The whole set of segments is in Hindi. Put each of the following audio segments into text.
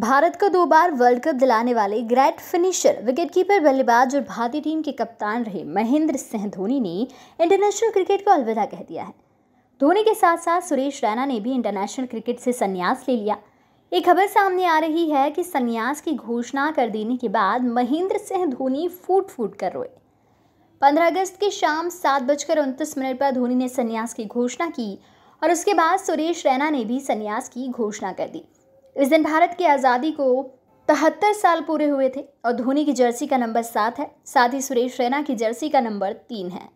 भारत को दो बार वर्ल्ड कप दिलाने वाले ग्रेट फिनिशर विकेटकीपर बल्लेबाज और भारतीय टीम के कप्तान रहे महेंद्र सिंह धोनी ने इंटरनेशनल क्रिकेट को अलविदा कह दिया है धोनी के साथ साथ सुरेश रैना ने भी इंटरनेशनल क्रिकेट से संन्यास ले लिया ये खबर सामने आ रही है कि संन्यास की घोषणा कर देने के बाद महेंद्र सिंह धोनी फूट फूट कर रोए पंद्रह अगस्त की शाम सात बजकर उनतीस मिनट पर धोनी ने संन्यास की घोषणा की और उसके बाद सुरेश रैना ने भी संन्यास की घोषणा कर दी इस दिन भारत की आज़ादी को तहत्तर साल पूरे हुए थे और धोनी की जर्सी का नंबर सात है साथ ही सुरेश रैना की जर्सी का नंबर तीन है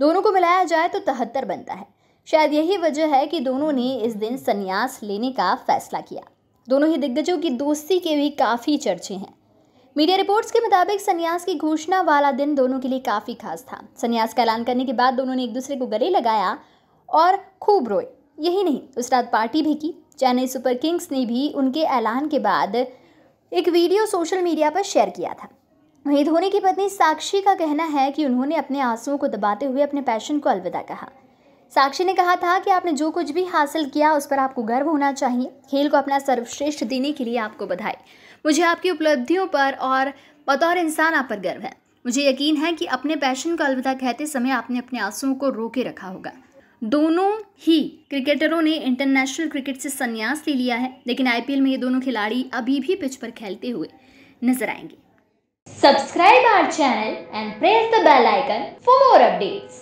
दोनों को मिलाया जाए तो तहत्तर बनता है शायद यही वजह है कि दोनों ने इस दिन संन्यास लेने का फैसला किया दोनों ही दिग्गजों की दोस्ती के भी काफ़ी चर्चे हैं मीडिया रिपोर्ट्स के मुताबिक संन्यास की घोषणा वाला दिन दोनों के लिए काफ़ी खास था संन्यास का ऐलान करने के बाद दोनों ने एक दूसरे को गले लगाया और खूब रोए यही नहीं उस रात पार्टी भी की चेन्नई सुपर किंग्स ने भी उनके ऐलान के बाद एक वीडियो सोशल मीडिया पर शेयर किया था वहीं धोनी की पत्नी साक्षी का कहना है कि उन्होंने अपने आंसुओं को दबाते हुए अपने पैशन को अलविदा कहा साक्षी ने कहा था कि आपने जो कुछ भी हासिल किया उस पर आपको गर्व होना चाहिए खेल को अपना सर्वश्रेष्ठ देने के लिए आपको बधाई मुझे आपकी उपलब्धियों पर और बतौर इंसान आप पर गर्व है मुझे यकीन है कि अपने पैशन को अलविदा कहते समय आपने अपने आंसुओं को रोके रखा होगा दोनों ही क्रिकेटरों ने इंटरनेशनल क्रिकेट से संन्यास ले लिया है लेकिन आईपीएल में ये दोनों खिलाड़ी अभी भी पिच पर खेलते हुए नजर आएंगे subscribe our channel and press the bell icon for more updates